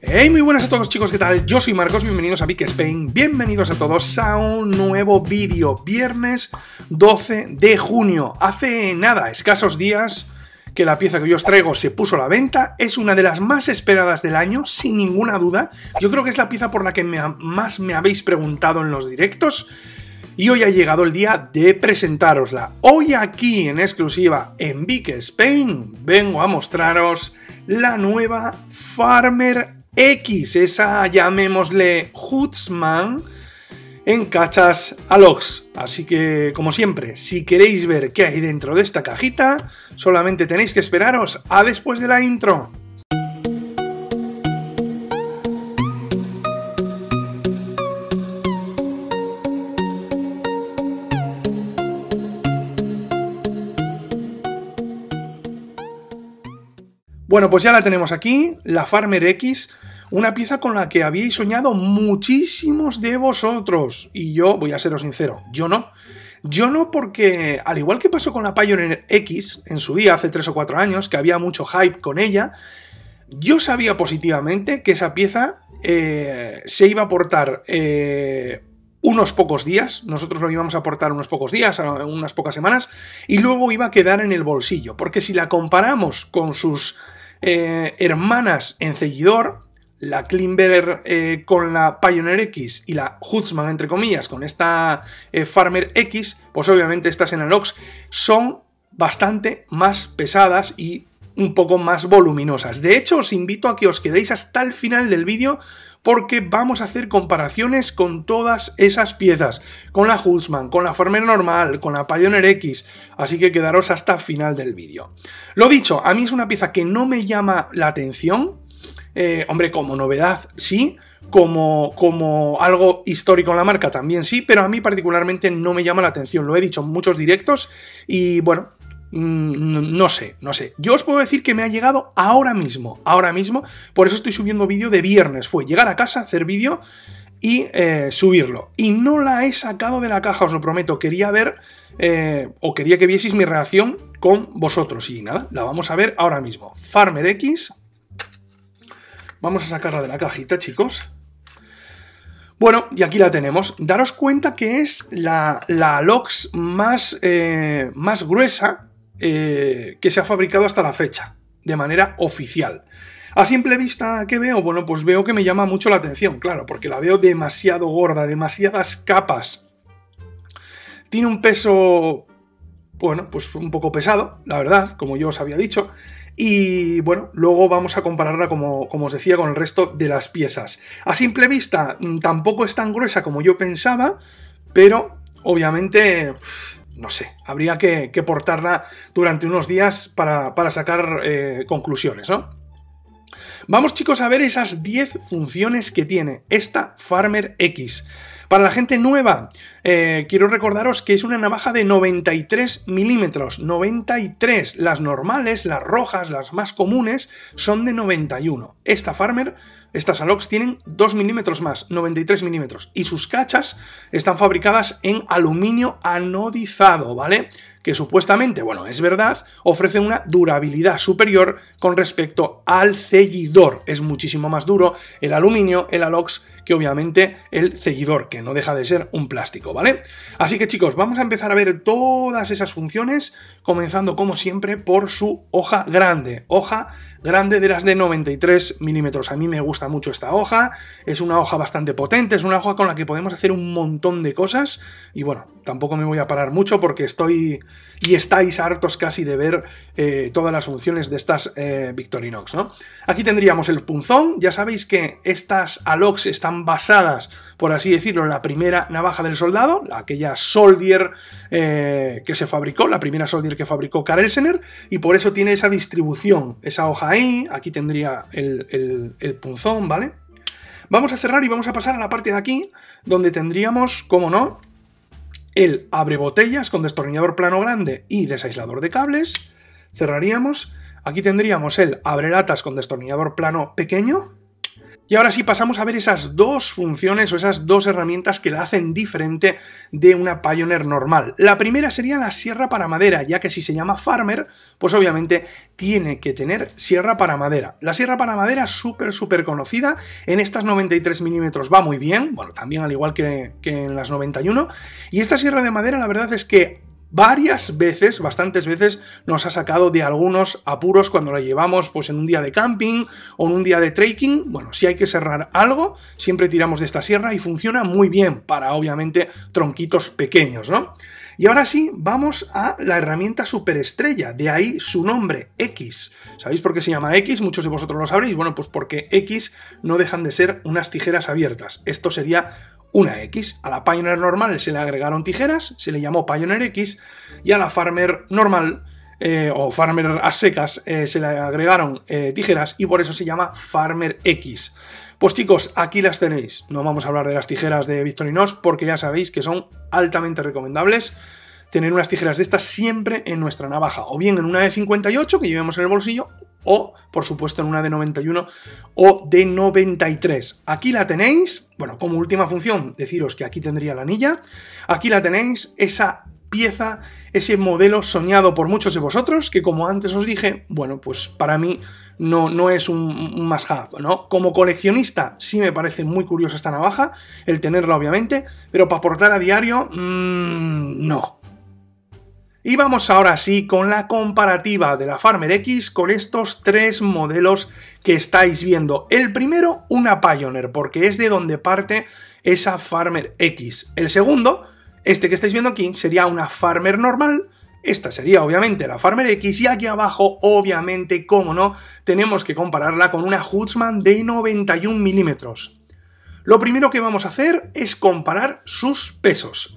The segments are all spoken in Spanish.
Hey, muy buenas a todos chicos, ¿qué tal? Yo soy Marcos, bienvenidos a Big Spain, bienvenidos a todos a un nuevo vídeo, viernes 12 de junio. Hace nada, escasos días, que la pieza que yo os traigo se puso a la venta, es una de las más esperadas del año, sin ninguna duda. Yo creo que es la pieza por la que más me habéis preguntado en los directos. Y hoy ha llegado el día de presentarosla. Hoy aquí en exclusiva en Big Spain vengo a mostraros la nueva Farmer X, esa llamémosle ...Hutsman... en cachas Alox. Así que, como siempre, si queréis ver qué hay dentro de esta cajita, solamente tenéis que esperaros a después de la intro. Bueno, pues ya la tenemos aquí, la Farmer X, una pieza con la que habíais soñado muchísimos de vosotros. Y yo, voy a seros sincero, yo no. Yo no porque, al igual que pasó con la Pioneer X en su día, hace 3 o 4 años, que había mucho hype con ella, yo sabía positivamente que esa pieza eh, se iba a aportar eh, unos pocos días, nosotros lo íbamos a portar unos pocos días, unas pocas semanas, y luego iba a quedar en el bolsillo, porque si la comparamos con sus eh, hermanas en seguidor la Klimber eh, con la Pioneer X y la Hutzman, entre comillas, con esta eh, Farmer X, pues obviamente estas analogs son bastante más pesadas y un poco más voluminosas. De hecho, os invito a que os quedéis hasta el final del vídeo porque vamos a hacer comparaciones con todas esas piezas, con la Hutzman, con la Farmer normal, con la Pioneer X, así que quedaros hasta el final del vídeo. Lo dicho, a mí es una pieza que no me llama la atención, eh, hombre, como novedad, sí. Como, como algo histórico en la marca, también sí. Pero a mí particularmente no me llama la atención. Lo he dicho en muchos directos. Y bueno, mm, no sé, no sé. Yo os puedo decir que me ha llegado ahora mismo, ahora mismo. Por eso estoy subiendo vídeo de viernes. Fue llegar a casa, hacer vídeo y eh, subirlo. Y no la he sacado de la caja, os lo prometo. Quería ver eh, o quería que vieseis mi reacción con vosotros. Y nada, la vamos a ver ahora mismo. Farmer X Vamos a sacarla de la cajita, chicos. Bueno, y aquí la tenemos. Daros cuenta que es la, la LOX más, eh, más gruesa eh, que se ha fabricado hasta la fecha, de manera oficial. A simple vista, ¿qué veo? Bueno, pues veo que me llama mucho la atención, claro, porque la veo demasiado gorda, demasiadas capas. Tiene un peso, bueno, pues un poco pesado, la verdad, como yo os había dicho. Y bueno, luego vamos a compararla, como, os decía, con el resto de las piezas. A simple vista, mm, tampoco es tan gruesa como yo pensaba, pero obviamente no sé, habría que, portarla durante unos días para, sacar eh, conclusiones, ¿no? Vamos chicos a ver esas 10 funciones que tiene esta Farmer X. Para la gente nueva, eh, quiero recordaros que es una navaja de 93 milímetros. 93. Las normales, las rojas, las más comunes, son de 91. Esta Farmer estas Alox tienen 2 milímetros más, 93 milímetros, y sus cachas están fabricadas en aluminio anodizado, ¿vale? Que supuestamente, bueno, es verdad, ofrece una durabilidad superior con respecto al cellidor. Es muchísimo más duro el aluminio, el Alox, que obviamente el cellidor, que no deja de ser un plástico, ¿vale? Así que chicos, vamos a empezar a ver todas esas funciones, comenzando como siempre por su hoja grande, hoja grande de las de 93 milímetros. A mí me gusta mucho esta hoja, es una hoja bastante potente, es una hoja con la que podemos hacer un montón de cosas y bueno, tampoco me voy a parar mucho porque estoy y estáis hartos casi de ver eh, todas las funciones de estas eh, Victorinox, ¿no? Aquí tendríamos el punzón, ya sabéis que estas Alox están basadas, por así decirlo, en la primera navaja del soldado, aquella Soldier eh, que se fabricó, la primera Soldier que fabricó Karelsener y por eso tiene esa distribución, esa hoja ahí, aquí tendría el punzón, ¿vale? Vamos a cerrar y vamos a pasar a la parte de aquí, donde tendríamos, como no, el abre botellas con destornillador plano grande y desaislador de cables. Cerraríamos. Aquí tendríamos el abre latas con destornillador plano pequeño. Y ahora sí pasamos a ver esas dos funciones o esas dos herramientas que la hacen diferente de una Pioneer normal. La primera sería la sierra para madera, ya que si se llama Farmer, pues obviamente tiene que tener sierra para madera. La sierra para madera súper, súper conocida, en estas 93 milímetros va muy bien, bueno, también al igual que, que en las 91, y esta sierra de madera la verdad es que varias veces, bastantes veces, nos ha sacado de algunos apuros cuando la llevamos pues, en un día de camping o en un día de trekking. Bueno, si hay que cerrar algo, siempre tiramos de esta sierra y funciona muy bien para, obviamente, tronquitos pequeños, ¿no? Y ahora sí, vamos a la herramienta superestrella, de ahí su nombre, X. ¿Sabéis por qué se llama X? Muchos de vosotros lo sabréis. Bueno, pues porque X no dejan de ser unas tijeras abiertas. Esto sería una X. A la Pioneer normal se le agregaron tijeras, se le llamó Pioneer X, y a la Farmer normal eh, o Farmer a secas eh, se le agregaron eh, tijeras y por eso se llama Farmer X. Pues chicos, aquí las tenéis. No vamos a hablar de las tijeras de Victorinox porque ya sabéis que son altamente recomendables tener unas tijeras de estas siempre en nuestra navaja, o bien en una de 58 que llevemos en el bolsillo, o por supuesto en una de 91 o de 93. Aquí la tenéis, bueno, como última función, deciros que aquí tendría la anilla, aquí la tenéis, esa pieza, ese modelo soñado por muchos de vosotros, que como antes os dije, bueno, pues para mí no, no es un, un más ¿no? Como coleccionista sí me parece muy curiosa esta navaja, el tenerla obviamente, pero para portar a diario, mm, no, y vamos ahora sí con la comparativa de la Farmer X con estos tres modelos que estáis viendo. El primero, una Pioneer, porque es de donde parte esa Farmer X. El segundo, este que estáis viendo aquí, sería una Farmer normal, esta sería obviamente la Farmer X y aquí abajo, obviamente, como no, tenemos que compararla con una Hutzman de 91 milímetros. Lo primero que vamos a hacer es comparar sus pesos.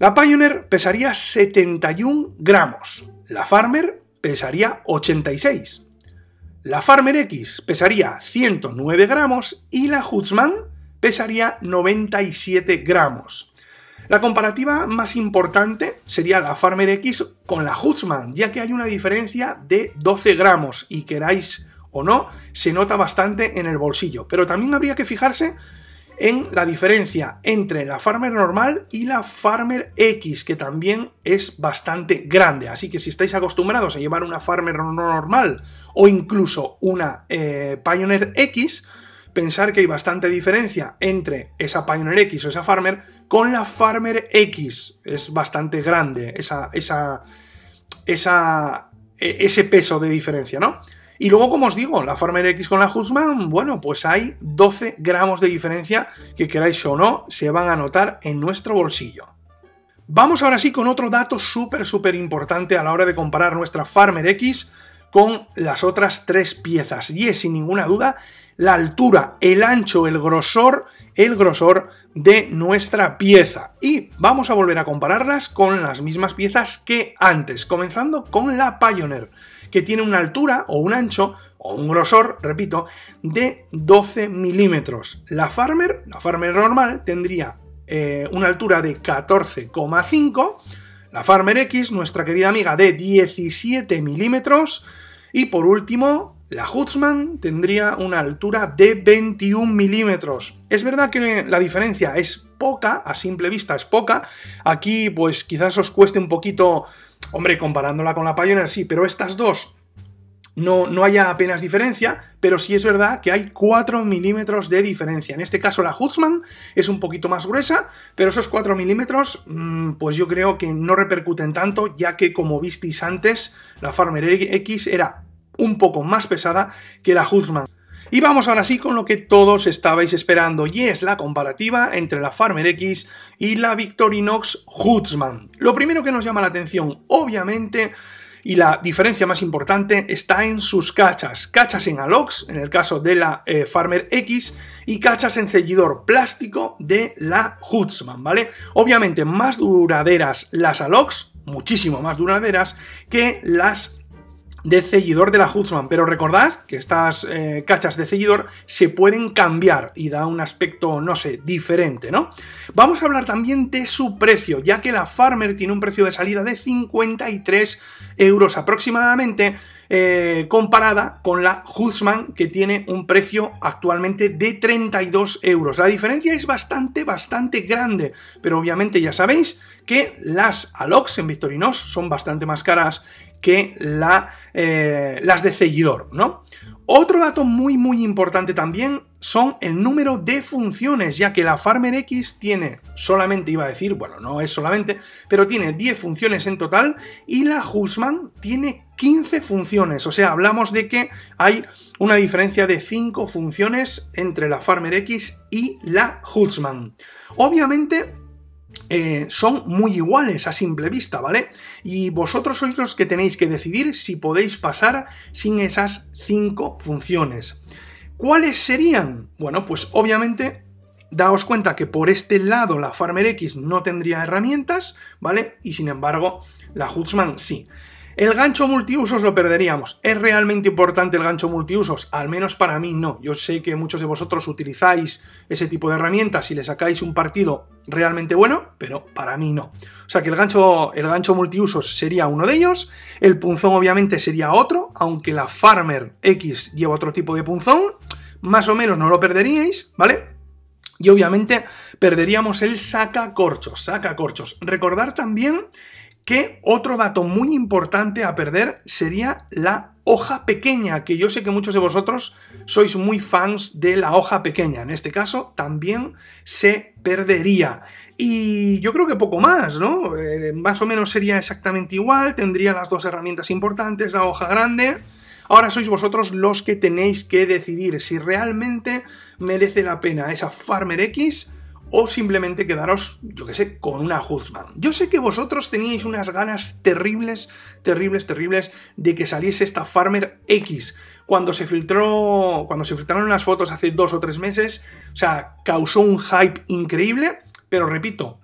La Pioneer pesaría 71 gramos, la Farmer pesaría 86, la Farmer X pesaría 109 gramos y la Hutzman pesaría 97 gramos. La comparativa más importante sería la Farmer X con la Hutzman, ya que hay una diferencia de 12 gramos y queráis o no, se nota bastante en el bolsillo. Pero también habría que fijarse en la diferencia entre la Farmer normal y la Farmer X, que también es bastante grande. Así que si estáis acostumbrados a llevar una Farmer normal o incluso una eh, Pioneer X, pensar que hay bastante diferencia entre esa Pioneer X o esa Farmer con la Farmer X. Es bastante grande esa, esa, esa, e, ese peso de diferencia, ¿no? Y luego, como os digo, la Farmer X con la Husman, bueno, pues hay 12 gramos de diferencia que queráis o no, se van a notar en nuestro bolsillo. Vamos ahora sí con otro dato súper, súper importante a la hora de comparar nuestra Farmer X con las otras tres piezas. Y es sin ninguna duda la altura, el ancho, el grosor, el grosor de nuestra pieza. Y vamos a volver a compararlas con las mismas piezas que antes, comenzando con la Pioneer, que tiene una altura o un ancho o un grosor, repito, de 12 milímetros. La Farmer, la Farmer normal, tendría eh, una altura de 14,5 la Farmer X, nuestra querida amiga de 17 milímetros, y por último, la Hutzman tendría una altura de 21 milímetros. Es verdad que la diferencia es poca, a simple vista es poca. Aquí pues quizás os cueste un poquito, hombre, comparándola con la Pioneer sí, pero estas dos no, no haya apenas diferencia, pero sí es verdad que hay 4 milímetros de diferencia. En este caso la Hutzman es un poquito más gruesa, pero esos 4 milímetros mm, pues yo creo que no repercuten tanto, ya que como visteis antes, la Farmer X era un poco más pesada que la Huntsman. Y vamos ahora sí con lo que todos estabais esperando, y es la comparativa entre la Farmer X y la Victorinox Huntsman. Lo primero que nos llama la atención, obviamente, y la diferencia más importante está en sus cachas. Cachas en alox, en el caso de la eh, Farmer X, y cachas en ceñidor plástico de la Hutzman, ¿vale? Obviamente más duraderas las alox, muchísimo más duraderas, que las de seguidor de la Hutzman, pero recordad que estas eh, cachas de seguidor se pueden cambiar y da un aspecto, no sé, diferente, ¿no? Vamos a hablar también de su precio, ya que la Farmer tiene un precio de salida de 53 euros aproximadamente, eh, comparada con la Hutzman, que tiene un precio actualmente de 32 euros. La diferencia es bastante, bastante grande, pero obviamente ya sabéis que las Alox en Victorinos son bastante más caras que la, eh, las de seguidor, ¿no? Otro dato muy muy importante también son el número de funciones, ya que la Farmer X tiene solamente, iba a decir, bueno, no es solamente, pero tiene 10 funciones en total y la Hutzman tiene 15 funciones, o sea, hablamos de que hay una diferencia de 5 funciones entre la Farmer X y la Hutzman. Obviamente, eh, son muy iguales a simple vista, ¿vale? Y vosotros sois los que tenéis que decidir si podéis pasar sin esas cinco funciones. ¿Cuáles serían? Bueno, pues obviamente daos cuenta que por este lado la Farmer X no tendría herramientas, ¿vale? Y sin embargo, la Hutzman sí. El gancho multiusos lo perderíamos. ¿Es realmente importante el gancho multiusos? Al menos para mí no. Yo sé que muchos de vosotros utilizáis ese tipo de herramientas y le sacáis un partido realmente bueno, pero para mí no. O sea que el gancho, el gancho multiusos sería uno de ellos, el punzón obviamente sería otro, aunque la Farmer X lleva otro tipo de punzón, más o menos no lo perderíais, ¿vale? Y obviamente perderíamos el sacacorchos, sacacorchos. Recordar también que otro dato muy importante a perder sería la hoja pequeña, que yo sé que muchos de vosotros sois muy fans de la hoja pequeña. En este caso también se perdería. Y yo creo que poco más, ¿no? Eh, más o menos sería exactamente igual, tendría las dos herramientas importantes, la hoja grande. Ahora sois vosotros los que tenéis que decidir si realmente merece la pena esa Farmer X o simplemente quedaros, yo qué sé, con una Hutzman. Yo sé que vosotros teníais unas ganas terribles, terribles, terribles de que saliese esta Farmer X. Cuando se filtró, cuando se filtraron las fotos hace dos o tres meses, o sea, causó un hype increíble, pero repito,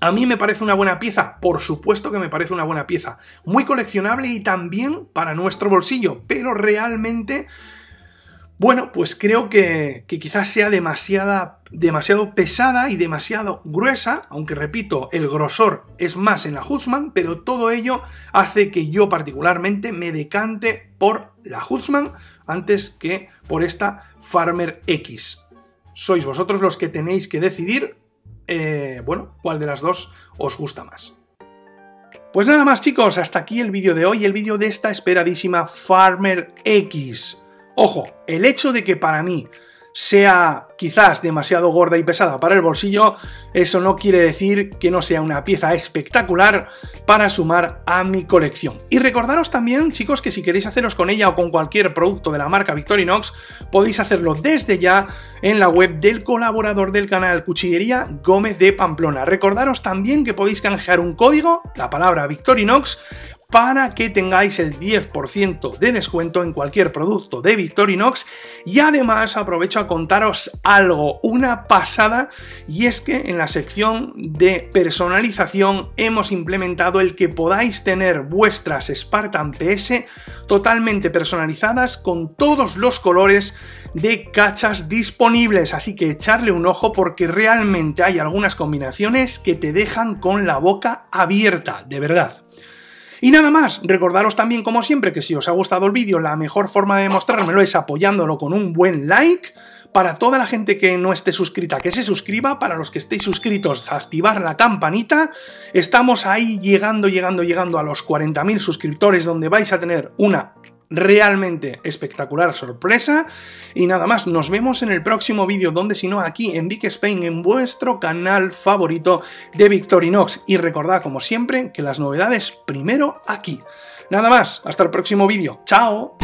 a mí me parece una buena pieza, por supuesto que me parece una buena pieza, muy coleccionable y también para nuestro bolsillo, pero realmente, bueno, pues creo que, que quizás sea demasiada demasiado pesada y demasiado gruesa, aunque repito, el grosor es más en la Hutzman, pero todo ello hace que yo particularmente me decante por la Hutzman antes que por esta Farmer X. Sois vosotros los que tenéis que decidir, eh, bueno, cuál de las dos os gusta más. Pues nada más chicos, hasta aquí el vídeo de hoy, el vídeo de esta esperadísima Farmer X. Ojo, el hecho de que para mí sea quizás demasiado gorda y pesada para el bolsillo, eso no quiere decir que no sea una pieza espectacular para sumar a mi colección. Y recordaros también, chicos, que si queréis haceros con ella o con cualquier producto de la marca Victorinox, podéis hacerlo desde ya en la web del colaborador del canal Cuchillería Gómez de Pamplona. Recordaros también que podéis canjear un código, la palabra Victorinox, para que tengáis el 10% de descuento en cualquier producto de Victorinox y además aprovecho a contaros algo, una pasada y es que en la sección de personalización hemos implementado el que podáis tener vuestras Spartan PS totalmente personalizadas con todos los colores de cachas disponibles, así que echarle un ojo porque realmente hay algunas combinaciones que te dejan con la boca abierta, de verdad. Y nada más, recordaros también como siempre que si os ha gustado el vídeo, la mejor forma de demostrármelo es apoyándolo con un buen like. Para toda la gente que no esté suscrita, que se suscriba. Para los que estéis suscritos, activar la campanita. Estamos ahí llegando, llegando, llegando a los 40.000 suscriptores donde vais a tener una realmente espectacular sorpresa. Y nada más, nos vemos en el próximo vídeo, donde si no aquí en Big Spain, en vuestro canal favorito de Victorinox. Y recordad, como siempre, que las novedades primero aquí. Nada más, hasta el próximo vídeo. ¡Chao!